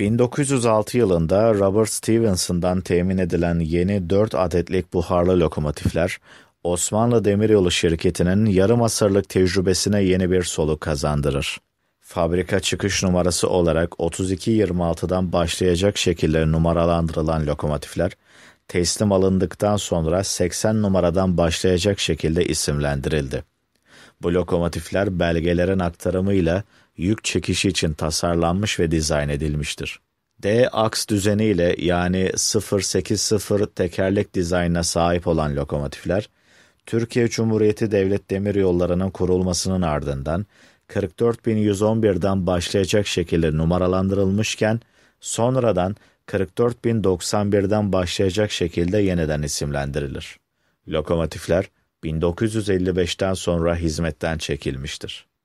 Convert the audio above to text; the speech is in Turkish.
1906 yılında Robert Stevenson'dan temin edilen yeni 4 adetlik buharlı lokomotifler, Osmanlı Demiryolu şirketinin yarım asırlık tecrübesine yeni bir soluk kazandırır. Fabrika çıkış numarası olarak 3226'dan başlayacak şekilde numaralandırılan lokomotifler, teslim alındıktan sonra 80 numaradan başlayacak şekilde isimlendirildi. Bu lokomotifler belgelerin aktarımıyla yük çekişi için tasarlanmış ve dizayn edilmiştir. D-aks düzeniyle yani 080 tekerlek dizaynına sahip olan lokomotifler, Türkiye Cumhuriyeti Devlet Demiryolları'nın kurulmasının ardından 44.111'den başlayacak şekilde numaralandırılmışken sonradan 44.091'den başlayacak şekilde yeniden isimlendirilir. Lokomotifler 1955'ten sonra hizmetten çekilmiştir.